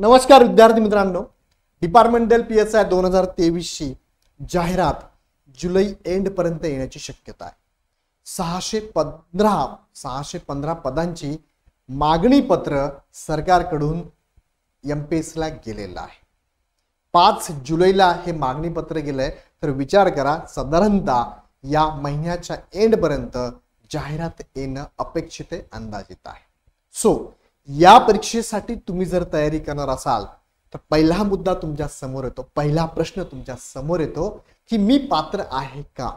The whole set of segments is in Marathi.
नमस्कार विद्यार्थी मित्रांनो डिपार्टमेंटल पी एस आय दोन हजार तेवीसची जाहिरात जुलै एंडपर्यंत येण्याची शक्यता आहे सहाशे पंधरा सहाशे पंधरा पदांची मागणी पत्र सरकारकडून एम पी एसला गेलेलं आहे पाच जुलैला हे मागणी पत्र गेलंय तर विचार करा साधारणतः या महिन्याच्या एंडपर्यंत जाहिरात येणं अपेक्षित अंदाजित आहे सो so, या परीक्षेसाठी तुम्ही जर तयारी करणार असाल तर पहिला मुद्दा तुमच्या समोर येतो पहिला प्रश्न तुमच्या समोर येतो की मी पात्र आहे का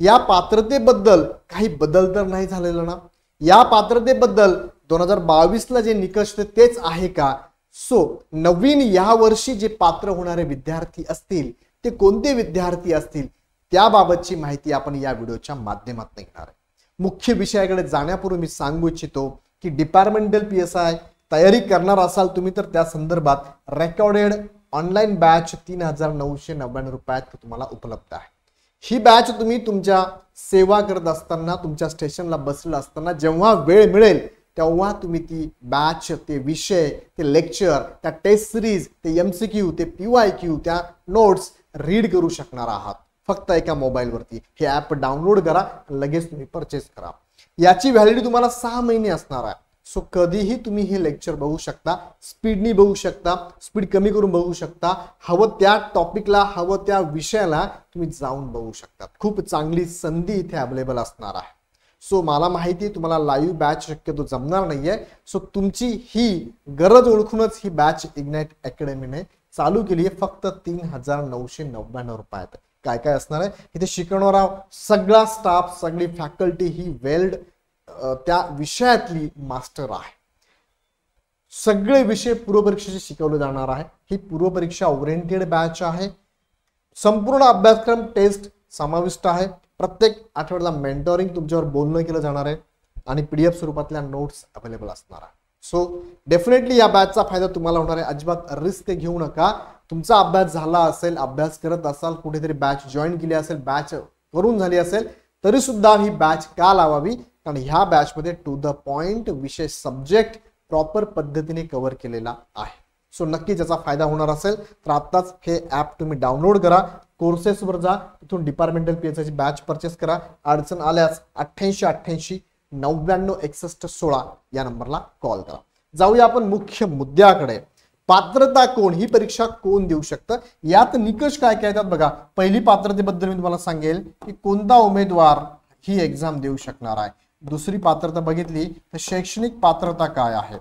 या पात्रतेबद्दल काही बदल तर नाही झालेलं ना या पात्रतेबद्दल दोन हजार बावीसला जे निकष तेच आहे का सो नवीन या वर्षी जे पात्र होणारे विद्यार्थी असतील ते कोणते विद्यार्थी असतील त्याबाबतची माहिती आपण या व्हिडिओच्या माध्यमातून घेणार आहे मुख्य विषयाकडे जाण्यापूर्वी मी सांगू इच्छितो की डिपार्टमेंटल पी एस आय तयारी करणार असाल तुम्ही तर त्या संदर्भात रेकॉर्डेड ऑनलाईन बॅच तीन हजार नऊशे नव्याण्णव रुपयात तुम्हाला उपलब्ध आहे ही बॅच तुम्ही तुमच्या सेवा करत असताना तुमच्या स्टेशनला बसलं असताना जेव्हा वेळ मिळेल तेव्हा तुम्ही ती बॅच ते विषय ते लेक्चर त्या टेस्ट सिरीज ते एम सी क्यू ते पी वाय क्यू त्या नोट्स रीड करू शकणार आहात फक्त एका मोबाईलवरती हे ॲप डाउनलोड करा लगेच तुम्ही परचेस करा याची व्हॅलिडी तुम्हाला सहा महिने असणार आहे सो कधीही तुम्ही हे लेक्चर बघू शकता स्पीडनी बघू शकता स्पीड कमी करून बघू शकता हवं त्या टॉपिकला हवं त्या विषयाला तुम्ही जाऊन बघू शकता खूप चांगली संधी इथे अवेलेबल असणार आहे सो मला माहिती तुम्हाला लाईव्ह बॅच शक्यतो जमणार नाहीये सो तुमची ही गरज ओळखूनच ही बॅच इग्नाईट अकॅडमीने चालू केली आहे फक्त तीन हजार नऊशे नव्याण्णव रुपयात काय काय असणार आहे इथे शिकवणारा सगळा स्टाफ सगळी फॅकल्टी ही वेल्ड त्या विषयातली मास्टर आहे सगळे विषय पूर्वपरीक्षेचे शिकवले जाणार आहे ही पूर्वपरीक्षा ओरिएंटेड बॅच आहे संपूर्ण अभ्यासक्रम टेस्ट समाविष्ट आहे प्रत्येक आठवड्याला मेंटोरिंग तुमच्यावर बोलणं केलं जाणार आहे आणि पीडीएफ स्वरूपातल्या नोट्स अवेलेबल असणार आहे सो डेफिनेटली या बॅचचा फायदा तुम्हाला होणार आहे अजिबात रिस्क घेऊ नका तुमचा अभ्यास झाला असेल अभ्यास करत असाल कुठेतरी बॅच जॉईन केली असेल बॅच करून झाली असेल तरी सुद्धा ही बॅच का लावावी कारण ह्या बॅचमध्ये टू द पॉइंट विशेष सब्जेक्ट प्रॉपर पद्धतीने कव्हर केलेला आहे सो नक्की ज्याचा फायदा होणार असेल तर आत्ताच हे ॲप तुम्ही डाउनलोड करा कोर्सेसवर जा तिथून डिपार्टमेंटल पी ची आयची बॅच परचेस करा अडचण आल्यास अठ्ठ्याऐंशी अठ्ठ्याऐंशी नव्याण्णव एकसष्ट सोळा या नंबरला कॉल करा जाऊया आपण मुख्य मुद्द्याकडे पात्रता कोण ही परीक्षा कोण देऊ शकतं यात निकष काय काय येतात बघा पहिली पात्रतेबद्दल मी तुम्हाला सांगेल की कोणता उमेदवार ही एक्झाम देऊ शकणार आहे दुसरी पात्रता बघितली तर शैक्षणिक पात्रता काय आहे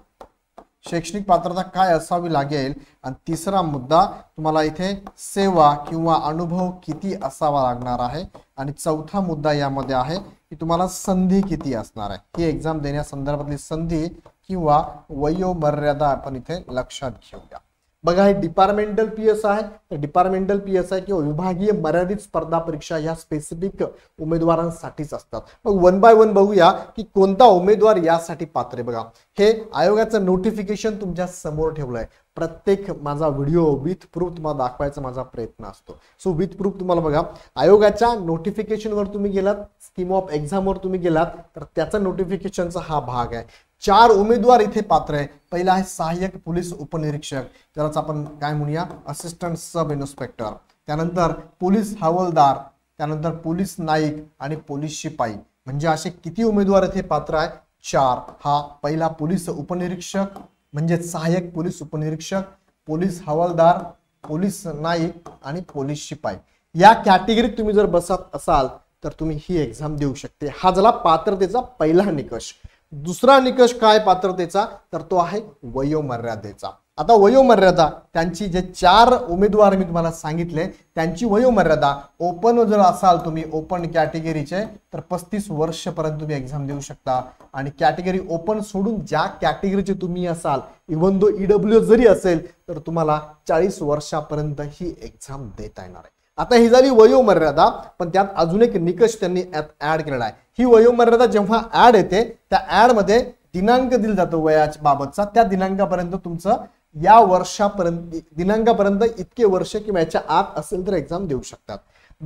शैक्षणिक पात्रता काय असावी लागेल आणि तिसरा मुद्दा तुम्हाला इथे सेवा किंवा अनुभव किती असावा लागणार आहे आणि चौथा मुद्दा यामध्ये आहे की तुम्हाला संधी किती असणार आहे ही एक्झाम देण्यासंदर्भातली संधी किंवा वयोमर्यादा आपण इथे लक्षात घेऊया बघा हे डिपार्टमेंटल पी एस आहे तर डिपार्टमेंटल पी एस आय किंवा विभागीय मर्यादित स्पर्धा परीक्षा ह्या स्पेसिफिक उमेदवारांसाठीच असतात मग वन बाय वन बघूया की कोणता उमेदवार यासाठी पात्र आहे बघा हे आयोगाचं नोटिफिकेशन तुमच्या समोर ठेवलंय प्रत्येक माझा व्हिडिओ विथ प्रूफ तुम्हाला दाखवायचा माझा प्रयत्न असतो सो विथ प्रूफ तुम्हाला बघा आयोगाच्या नोटिफिकेशनवर तुम्ही गेलात स्कीम ऑफ एक्झामवर तुम्ही गेलात तर त्याचा नोटिफिकेशनचा हा भाग आहे चार उमेदवार इथे पात्र आहे पहिला आहे सहाय्यक पोलीस उपनिरीक्षक त्यालाच आपण काय म्हणूया असिस्टंट सब इन्स्पेक्टर त्यानंतर पोलीस हवालदार त्यानंतर पोलीस नाईक आणि पोलीस शिपाई म्हणजे असे किती उमेदवार इथे पात्र आहे चार हा पहिला पोलीस उपनिरीक्षक म्हणजे सहाय्यक पोलीस उपनिरीक्षक पोलीस हवालदार पोलीस नाईक आणि पोलीस शिपाई या कॅटेगरीत तुम्ही जर बसत असाल तर तुम्ही ही एक्झाम देऊ शकते हा झाला पात्रतेचा पहिला निकष दुसरा निकष काय पात्रतेचा तर तो आहे वयोमर्यादेचा आता वयोमर्यादा त्यांची जे चार उमेदवार मी तुम्हाला सांगितले त्यांची वयोमर्यादा ओपन जर असाल तुम्ही ओपन कॅटेगरीचे तर पस्तीस वर्षपर्यंत तुम्ही एक्झाम देऊ शकता आणि कॅटेगरी ओपन सोडून ज्या कॅटेगरीचे तुम्ही असाल इवन दो ईडब्ल्यू जरी असेल तर तुम्हाला चाळीस वर्षापर्यंत ही एक्झाम देता येणार आहे आता ही झाली वयोमर्यादा पण त्यात अजून एक निकष त्यांनी ऍड केलेला आहे ही वयोमर्यादा जेव्हा ऍड येते त्या ऍडमध्ये दिनांक दिला जातो वयाच्या बाबतचा त्या दिनांकापर्यंत तुमचं या वर्षापर्यंत दिनांकापर्यंत इतके वर्ष किंवा याच्या आत असेल तर एक्झाम देऊ शकतात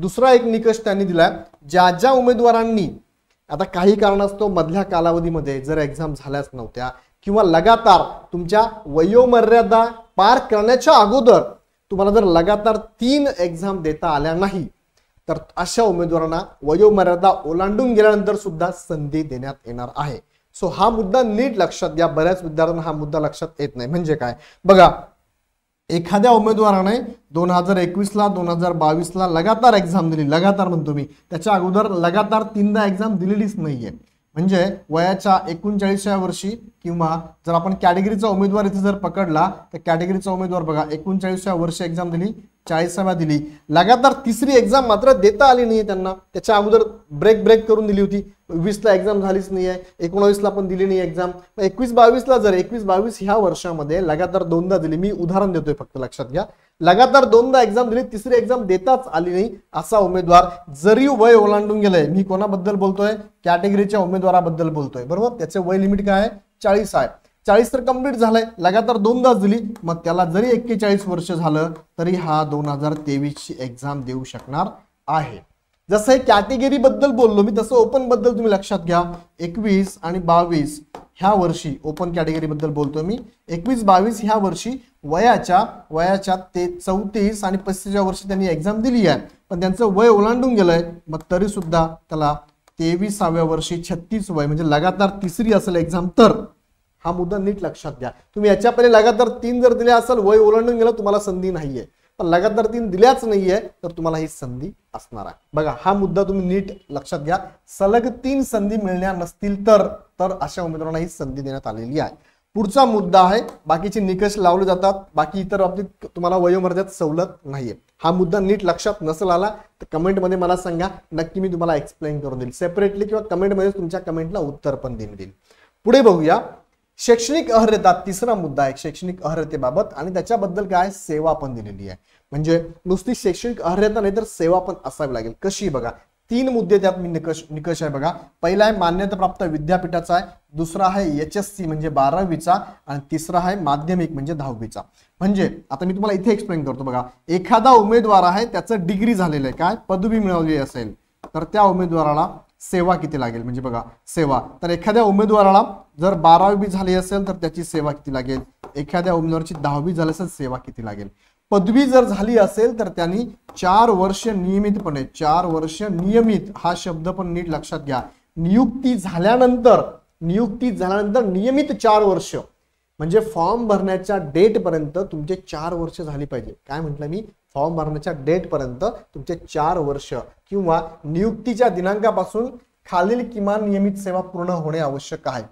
दुसरा एक निकष त्यांनी दिलाय ज्या ज्या उमेदवारांनी आता काही कारणास्तव मधल्या कालावधीमध्ये जर एक्झाम झाल्याच नव्हत्या किंवा लगातार तुमच्या वयोमर्यादा पार करण्याच्या अगोदर तुम्हाला जर लगातार तीन एक्झाम देता आल्या नाही तर अशा उमेदवारांना वयोमर्यादा ओलांडून गेल्यानंतर सुद्धा संधी देण्यात येणार आहे सो हा मुद्दा नीट लक्षात घ्या बऱ्याच विद्यार्थ्यांना हा मुद्दा लक्षात येत नाही म्हणजे काय बघा एखाद्या उमेदवाराने दोन हजार एकवीसला दोन हजार बावीसला लगातार एक्झाम दिली लगातार म्हणतो मी त्याच्या अगोदर लगातार तीनदा एक्झाम दिलेलीच नाहीये म्हणजे वयाच्या एकोणचाळीसव्या वर्षी किंवा जर आपण कॅटेगरीचा उमेदवार इथे जर पकडला तर कॅटेगरीचा उमेदवार बघा एकोणचाळीसव्या वर्षी एक्झाम दिली चाळीसाव्या दिली लगातार तिसरी एक्झाम मात्र देता आली नाही त्यांना त्याच्या अगोदर ब्रेक ब्रेक करून दिली होती वीसला एक्झाम झालीच नाही आहे एकोणावीसला पण दिली नाही एक्झाम एकवीस बावीसला जर एकवीस बावीस ह्या वर्षामध्ये लगातार दोनदा दिली मी उदाहरण देतोय फक्त लक्षात घ्या लगातार दोनदा एक्झाम दिली तिसरी एक्झाम देताच आली नाही असा उमेदवार जरी वय ओलांडून गेलंय मी कोणाबद्दल बोलतोय कॅटेगरीच्या उमेदवाराबद्दल बोलतोय बरोबर त्याचे वय लिमिट काय आहे चाळीस आहे चाळीस तर कम्प्लीट झालंय लगातार दोनदाच दिली मग त्याला जरी एक्केचाळीस वर्ष झालं तरी हा दोन हजार तेवीसची एक्झाम देऊ शकणार आहे जसं हे बद्दल बोललो मी तसं बद्दल तुम्ही लक्षात घ्या एकवीस आणि बावीस ह्या वर्षी ओपन कॅटेगरी बद्दल बोलतो मी एकवीस बावीस ह्या वर्षी वयाच्या वयाच्या ते चौतीस आणि पस्तीसच्या वर्षी त्यांनी एक्झाम दिली आहे पण त्यांचं वय ओलांडून गेलंय मग तरी सुद्धा त्याला तेवीसाव्या वर्षी छत्तीस वय म्हणजे लगातार तिसरी असेल एक्झाम तर हा मुद्दा नीट लक्षात घ्या तुम्ही याच्या पहिले लगातार तीन जर दिले असाल वय ओलांडून गेलं तुम्हाला संधी नाहीये पण तीन दिल्याच नाहीये तर तुम्हाला ही संधी असणार आहे बघा हा मुद्दा तुम्ही नीट लक्षात घ्या सलग तीन संधी मिळण्या नसतील तर तर अशा उमेदवारांना ही संधी देण्यात आलेली आहे पुढचा मुद्दा आहे बाकीचे निकष लावले जातात बाकी इतर बाबतीत तुम्हाला वयोमर्यादेत सवलत नाहीये हा मुद्दा नीट लक्षात नसेल आला तर कमेंटमध्ये मला सांगा नक्की मी तुम्हाला एक्सप्लेन करून देईल सेपरेटली किंवा कमेंटमध्ये तुमच्या कमेंटला उत्तर पण देऊन देईल पुढे बघूया शैक्षणिक अर्हता तिसरा मुद्दा आहे शैक्षणिक अर्हतेबाबत आणि त्याच्याबद्दल काय सेवा पण दिलेली आहे म्हणजे नुसती शैक्षणिक अर्हता नाही तर सेवा पण असावी लागेल कशी बघा तीन मुद्दे त्यात निकष निकष आहे बघा पहिला आहे मान्यताप्राप्त विद्यापीठाचा आहे दुसरा आहे एच एस सी म्हणजे बारावीचा आणि तिसरा आहे माध्यमिक म्हणजे दहावीचा म्हणजे आता मी तुम्हाला इथे एक्सप्लेन करतो बघा एखादा उमेदवार आहे त्याचं डिग्री झालेलं आहे काय पदवी मिळवली असेल तर त्या उमेदवाराला सेवा किती लागेल म्हणजे बघा सेवा तर एखाद्या उमेदवाराला जर बारावी झाली असेल तर त्याची सेवा किती लागेल एखाद्या उमेदवाराची दहावी झाली असेल सेवा किती लागेल पदवी जर झाली असेल तर त्यांनी चार वर्ष नियमितपणे चार वर्ष नियमित हा शब्द पण नीट लक्षात घ्या नियुक्ती झाल्यानंतर नियुक्ती झाल्यानंतर नियमित चार वर्ष म्हणजे फॉर्म भरण्याच्या डेटपर्यंत तुमचे चार वर्ष झाली पाहिजे काय म्हटलं मी फॉर्म भरण्याच्या पर्यंत तुमचे चार वर्ष किंवा नियुक्तीच्या दिनांकापासून खालील किमान नियमित सेवा पूर्ण होणे आवश्यक आहे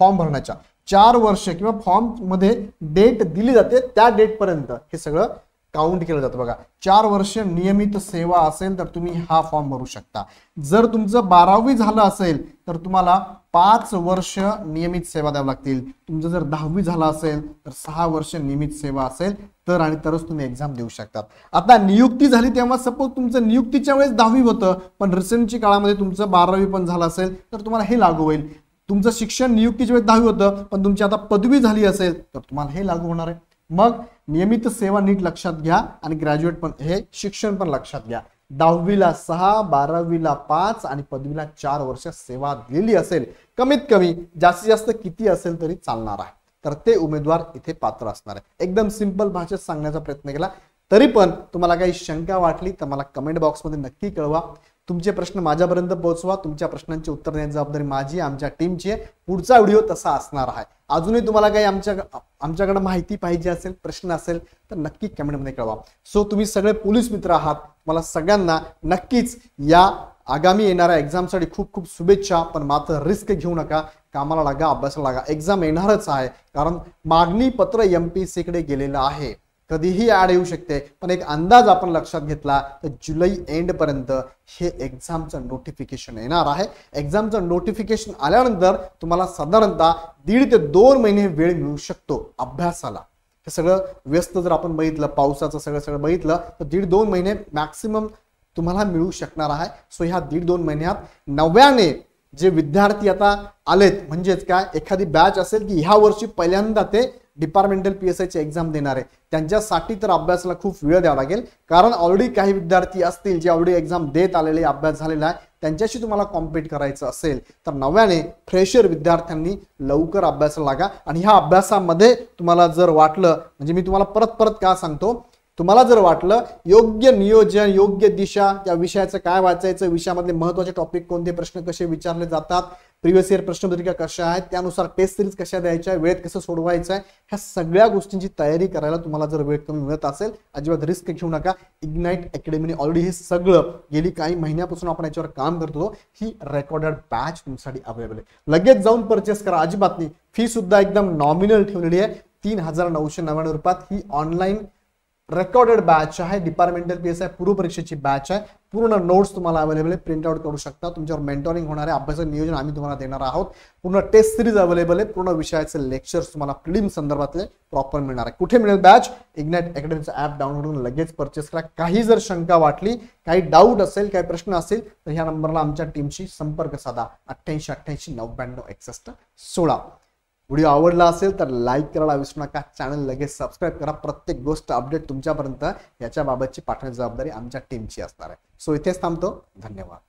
फॉर्म भरण्याच्या चार वर्ष किंवा फॉर्म मध्ये डेट दिली जाते त्या डेट पर्यंत हे सगळं काउंट केलं जातं बघा चार वर्ष नियमित सेवा असेल तर तुम्ही हा फॉर्म भरू शकता जर तुमचं बारावी झालं असेल तर तुम्हाला पाच वर्ष नियमित सेवा द्यावं लागतील तुमचं जर दहावी झालं असेल तर सहा वर्ष नियमित सेवा असेल तर आणि तरच तुम्ही एक्झाम देऊ शकतात आता नियुक्ती झाली तेव्हा सपोज तुमचं नियुक्तीच्या वेळेस दहावी होतं पण रिसेंटच्या काळामध्ये तुमचं बारावी पण झालं असेल तर तुम्हाला हे लागू होईल तुमचं शिक्षण नियुक्तीच्या वेळेस दहावी होतं पण तुमची आता पदवी झाली असेल तर तुम्हाला हे लागू होणार आहे मग नियमित सेवा नीट लक्षात घ्या आणि ग्रॅज्युएट पण हे शिक्षण पण लक्षात घ्या दहावीला सहा बारावीला पाच आणि पदवीला चार वर्ष सेवा दिलेली असेल कमीत कमी जास्तीत जास्त किती असेल तरी चालणार आहे तर ते उमेदवार इथे पात्र असणार आहे एकदम सिंपल भाषेत सांगण्याचा प्रयत्न केला तरी पण तुम्हाला काही शंका वाटली तर मला कमेंट बॉक्समध्ये नक्की कळवा तुमचे प्रश्न माझ्यापर्यंत पोहोचवा तुमच्या प्रश्नांची उत्तर देण्याची जबाबदारी माझी आमच्या टीमची आहे पुढचा व्हिडिओ तसा असणार आहे अजूनही तुम्हाला काही आमच्या आमच्याकडे माहिती पाहिजे असेल प्रश्न असेल तर नक्की कमेंटमध्ये कळवा सो तुम्ही सगळे पोलीस मित्र आहात मला सगळ्यांना नक्कीच या आगामी येणाऱ्या एक्झामसाठी खूप खूप शुभेच्छा पण मात्र रिस्क घेऊ नका कामाला लागा अभ्यासाला लागा एक्झाम येणारच आहे कारण मागणी पत्र एम पी सीकडे गेलेलं आहे कधीही आड येऊ शकते पण एक अंदाज आपण लक्षात घेतला तर जुलै एंडपर्यंत हे एक्झामचं नोटिफिकेशन येणार आहे एक्झामचं नोटिफिकेशन आल्यानंतर तुम्हाला साधारणतः दीड ते दोन महिने वेळ मिळू शकतो अभ्यासाला हे सगळं व्यस्त जर आपण बघितलं पावसाचं सगळं सगळं बघितलं तर दीड दोन महिने मॅक्सिमम तुम्हाला मिळू शकणार आहे सो ह्या दीड दोन महिन्यात नव्याने जे विद्यार्थी आता आलेत म्हणजेच काय एखादी बॅच असेल की ह्या वर्षी पहिल्यांदा ते डिपार्टमेंटल पी एस ची एक्झाम देणार आहे त्यांच्यासाठी तर अभ्यासाला खूप वेळ द्यावा लागेल कारण ऑलरेडी काही विद्यार्थी असतील जे ऑलरेडी एक्झाम देत आलेले अभ्यास झालेला आहे त्यांच्याशी तुम्हाला कॉम्पिट करायचं असेल तर नव्याने फ्रेशर विद्यार्थ्यांनी लवकर अभ्यासाला लागा आणि ह्या अभ्यासामध्ये तुम्हाला जर वाटलं म्हणजे मी तुम्हाला परत परत का सांगतो तुम्हाला जर वाटलं योग्य नियोजन योग्य दिशा त्या विषयाचं काय वाचायचं विषयामधले महत्वाचे टॉपिक कोणते प्रश्न कसे विचारले जातात प्रिव्हियस इयर प्रश्नपत्रिका कशा आहेत त्यानुसार टेस्ट सिरीज कशा द्यायच्या वेळेत कसं सोडवायचं आहे ह्या सगळ्या गोष्टींची तयारी करायला तुम्हाला जर वेळ कमी मिळत असेल अजिबात रिस्क घेऊ नका इग्नाईट अकॅडमीने ऑलरेडी हे सगळं गेली काही महिन्यापासून आपण याच्यावर काम करतो ही रेकॉर्डेड बॅच तुमच्यासाठी अवेलेबल आहे लगेच जाऊन परचेस करा अजिबात नाही फी सुद्धा एकदम नॉमिनल ठेवलेली आहे तीन हजार नऊशे नव्याण्णव रुपयात ही ऑनलाईन रेकॉर्डेड बॅच आहे डिपार्टमेंटल पी एस आहे पूर्व परीक्षेची बॅच आहे पूर्ण नोट्स तुम्हाला अवेलेबल आहे प्रिंट आउट करू शकता तुमच्यावर मेंटॉरिंग होणारे आहे अभ्यासाचं नियोजन आम्ही तुम्हाला देणार आहोत पूर्ण टेस्ट सिरीज अवेलेबल आहे पूर्ण विषयाचे लेक्चर्स तुम्हाला प्रिलिम संदर्भातले प्रॉपर मिळणार आहे कुठे मिळेल बॅच इग्नाइट अकॅडमीचं ॲप डाउनलोड करून लगेच परचेस करा काही जर शंका वाटली काही डाऊट असेल काही प्रश्न असेल तर ह्या नंबरला आमच्या टीमशी संपर्क साधा अठ्ठ्याऐंशी अठ्ठ्याऐंशी नव्याण्णव एकसष्ट सोळा व्हिडिओ आवडला असेल तर लाईक करायला विसरू नका चॅनल लगेच सबस्क्राईब करा प्रत्येक गोष्ट अपडेट तुमच्यापर्यंत बाबतची पाठवण्याची जबाबदारी आमच्या टीमची असणार आहे सो इथेच थांबतो धन्यवाद